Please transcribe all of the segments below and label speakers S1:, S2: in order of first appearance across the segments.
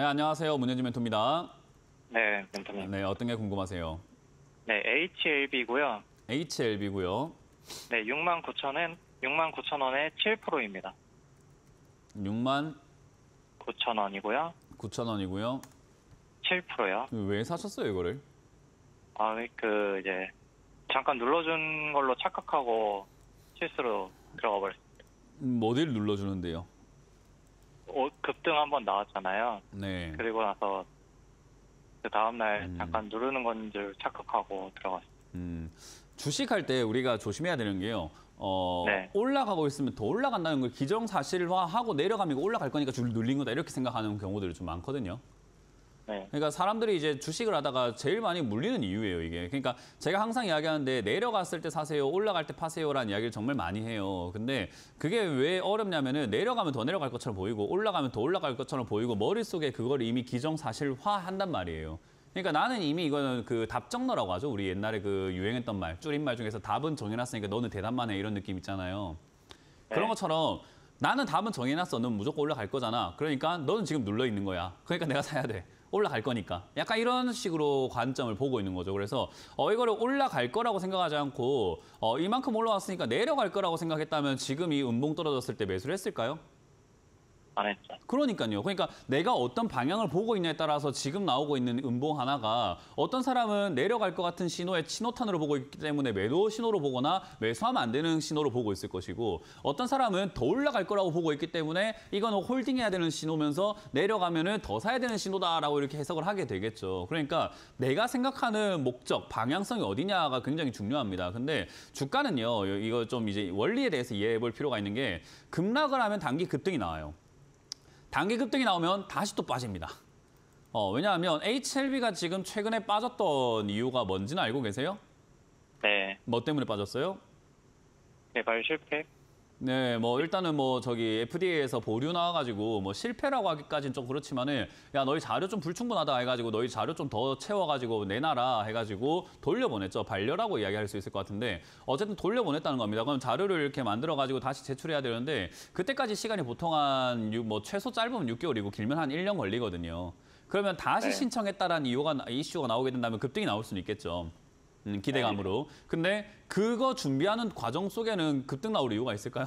S1: 네, 안녕하세요. 문현지 멘토입니다. 네, 멘토님. 네, 어떤 게 궁금하세요? 네, HLB고요. HLB고요. 네, 6만 9천엔 6만 9천 원에 7%입니다. 6만 9천 원이고요. 9천 원이고요. 7%요. 왜 사셨어요, 이거를? 아, 네, 그 이제 잠깐 눌러준 걸로 착각하고 실수로 들어가 버렸어요. 음, 어를 눌러주는데요? 급등 한 번 나왔잖아요. 네. 그리고 나서 그 다음날 음. 잠깐 누르는 건줄 착각하고 들어갔어요. 음. 주식할 때 우리가 조심해야 되는 게요. 어, 네. 올라가고 있으면 더 올라간다는 걸 기정사실화하고 내려가면 올라갈 거니까 줄 눌린 거다 이렇게 생각하는 경우들이 좀 많거든요. 네. 그러니까 사람들이 이제 주식을 하다가 제일 많이 물리는 이유예요, 이게. 그러니까 제가 항상 이야기하는데 내려갔을 때 사세요, 올라갈 때 파세요라는 이야기를 정말 많이 해요. 근데 그게 왜 어렵냐면은 내려가면 더 내려갈 것처럼 보이고 올라가면 더 올라갈 것처럼 보이고 머릿속에 그걸 이미 기정사실화 한단 말이에요. 그러니까 나는 이미 이거는 그 답정너라고 하죠. 우리 옛날에 그 유행했던 말, 줄임말 중에서 답은 정해놨으니까 너는 대답만 해 이런 느낌 있잖아요. 네. 그런 것처럼 나는 답은 정해놨어. 넌 무조건 올라갈 거잖아. 그러니까 너는 지금 눌러 있는 거야. 그러니까 내가 사야 돼. 올라갈 거니까 약간 이런 식으로 관점을 보고 있는 거죠. 그래서 어, 이거를 올라갈 거라고 생각하지 않고 어, 이만큼 올라왔으니까 내려갈 거라고 생각했다면 지금 이 음봉 떨어졌을 때 매수를 했을까요? 잘했죠. 그러니까요. 그러니까 내가 어떤 방향을 보고 있냐에 따라서 지금 나오고 있는 음봉 하나가 어떤 사람은 내려갈 것 같은 신호의 신호탄으로 보고 있기 때문에 매도 신호로 보거나 매수하면 안 되는 신호로 보고 있을 것이고 어떤 사람은 더 올라갈 거라고 보고 있기 때문에 이건 홀딩해야 되는 신호면서 내려가면 더 사야 되는 신호다라고 이렇게 해석을 하게 되겠죠. 그러니까 내가 생각하는 목적, 방향성이 어디냐가 굉장히 중요합니다. 근데 주가는요, 이거 좀 이제 원리에 대해서 이해해 볼 필요가 있는 게 급락을 하면 단기 급등이 나와요. 단기 급등이 나오면 다시 또 빠집니다. 어, 왜냐하면 HLB가 지금 최근에 빠졌던 이유가 뭔지는 알고 계세요? 네. 뭐 때문에 빠졌어요? 개발 네, 실패. 네, 뭐 일단은 뭐 저기 FDA에서 보류 나와가지고 뭐 실패라고 하기까지는 좀 그렇지만은 야 너희 자료 좀 불충분하다 해가지고 너희 자료 좀 더 채워가지고 내놔라 해가지고 돌려보냈죠 반려라고 이야기할 수 있을 것 같은데 어쨌든 돌려보냈다는 겁니다. 그럼 자료를 이렇게 만들어가지고 다시 제출해야 되는데 그때까지 시간이 보통 한 뭐 최소 짧으면 6개월이고 길면 한 1년 걸리거든요. 그러면 다시 네. 신청했다라는 이유가 이슈가 나오게 된다면 급등이 나올 수는 있겠죠. 음, 기대감으로. 근데 그거 준비하는 과정 속에는 급등 나올 이유가 있을까요?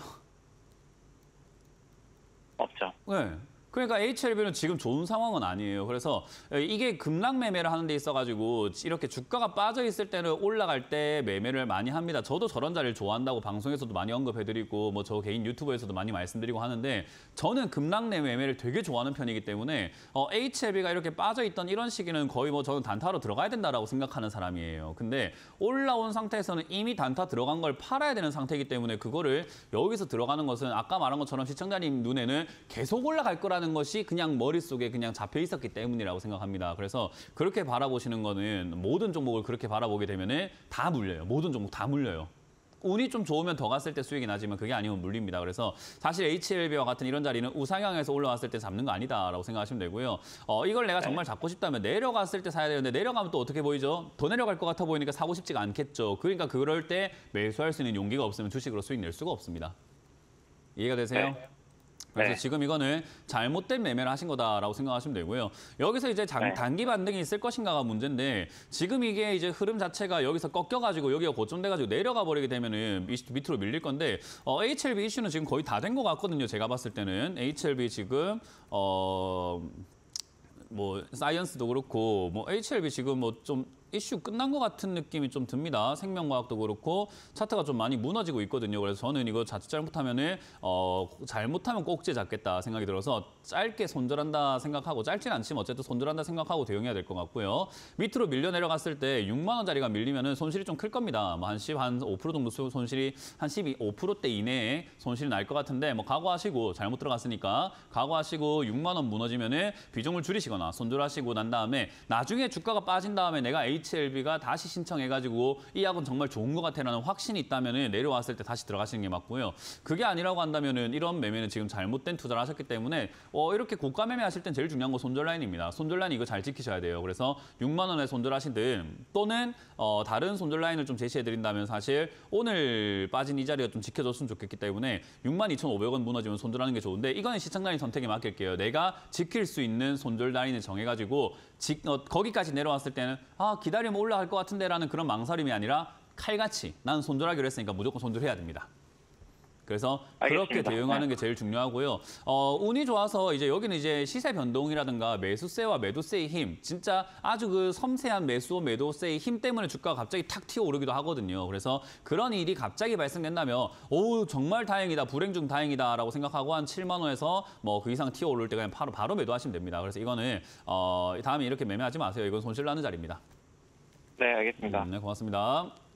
S1: 없죠. 네. 그러니까 HLB는 지금 좋은 상황은 아니에요. 그래서 이게 급락 매매를 하는 데 있어가지고 이렇게 주가가 빠져 있을 때는 올라갈 때 매매를 많이 합니다. 저도 저런 자리를 좋아한다고 방송에서도 많이 언급해드리고 뭐 저 개인 유튜브에서도 많이 말씀드리고 하는데 저는 급락 내 매매를 되게 좋아하는 편이기 때문에 어, HLB가 이렇게 빠져 있던 이런 시기는 거의 뭐 저는 단타로 들어가야 된다라고 생각하는 사람이에요. 근데 올라온 상태에서는 이미 단타 들어간 걸 팔아야 되는 상태이기 때문에 그거를 여기서 들어가는 것은 아까 말한 것처럼 시청자님 눈에는 계속 올라갈 거라는 있다는 것이 그냥 머릿속에 그냥 잡혀 있었기 때문이라고 생각합니다. 그래서 그렇게 바라보시는 거는 모든 종목을 그렇게 바라보게 되면 다 물려요. 모든 종목 다 물려요. 운이 좀 좋으면 더 갔을 때 수익이 나지만 그게 아니면 물립니다. 그래서 사실 HLB와 같은 이런 자리는 우상향에서 올라왔을 때 잡는 거 아니다라고 생각하시면 되고요. 어, 이걸 내가 정말 네. 잡고 싶다면 내려갔을 때 사야 되는데 내려가면 또 어떻게 보이죠? 더 내려갈 것 같아 보이니까 사고 싶지가 않겠죠. 그러니까 그럴 때 매수할 수 있는 용기가 없으면 주식으로 수익 낼 수가 없습니다. 이해가 되세요? 네. 그래서 네. 지금 이거는 잘못된 매매를 하신 거다라고 생각하시면 되고요. 여기서 이제 장, 네. 단기 반등이 있을 것인가가 문제인데 지금 이게 이제 흐름 자체가 여기서 꺾여가지고 여기가 고점돼가지고 내려가 버리게 되면은 밑으로 밀릴 건데 어, HLB 이슈는 지금 거의 다 된 것 같거든요. 제가 봤을 때는 HLB 지금 어. 뭐 사이언스도 그렇고 뭐 HLB 지금 뭐좀 이슈 끝난 것 같은 느낌이 좀 듭니다. 생명과학도 그렇고 차트가 좀 많이 무너지고 있거든요. 그래서 저는 이거 자칫 잘못하면은 어 잘못하면 꼭지 잡겠다 생각이 들어서 짧게 손절한다 생각하고 짧진 않지만 어쨌든 손절한다 생각하고 대응해야 될 것 같고요. 밑으로 밀려 내려갔을 때 6만 원짜리가 밀리면은 손실이 좀 클 겁니다. 뭐 한 10, 한 5% 정도 손실이 한 12, 5%대 이내에 손실이 날 것 같은데 뭐 각오하시고 잘못 들어갔으니까 각오하시고 6만 원 무너지면은 비중을 줄이시거나 손절하시고 난 다음에 나중에 주가가 빠진 다음에 내가 HLB가 다시 신청해가지고 이 약은 정말 좋은 것 같아라는 확신이 있다면 내려왔을 때 다시 들어가시는 게 맞고요. 그게 아니라고 한다면 이런 매매는 지금 잘못된 투자를 하셨기 때문에 어, 이렇게 고가 매매하실 땐 제일 중요한 거 손절 라인입니다. 손절 라인 이거 잘 지키셔야 돼요. 그래서 6만 원에 손절하시든 또는 어, 다른 손절 라인을 좀 제시해드린다면 사실 오늘 빠진 이 자리가 좀 지켜줬으면 좋겠기 때문에 6만 2,500원 무너지면 손절하는 게 좋은데 이거는 시청 자님 선택에 맡길게요. 내가 지킬 수 있는 손절 라인을 정해가지고 직, 어, 거기까지 내려왔을 때는 아 기다 기다리면 올라갈 것 같은데라는 그런 망설임이 아니라 칼같이 난 손절하기로 했으니까 무조건 손절해야 됩니다. 그래서 알겠습니다. 그렇게 대응하는 게 네. 제일 중요하고요. 어, 운이 좋아서 이제 여기는 이제 시세 변동이라든가 매수세와 매도세의 힘, 진짜 아주 그 섬세한 매수와 매도세의 힘 때문에 주가가 갑자기 탁 튀어 오르기도 하거든요. 그래서 그런 일이 갑자기 발생된다면 오 정말 다행이다, 불행 중 다행이다라고 생각하고 한 7만 원에서 뭐 그 이상 튀어 오를 때 그냥 바로 바로 매도하시면 됩니다. 그래서 이거는 어, 다음에 이렇게 매매하지 마세요. 이건 손실 나는 자리입니다. 네, 알겠습니다. 음, 네, 고맙습니다.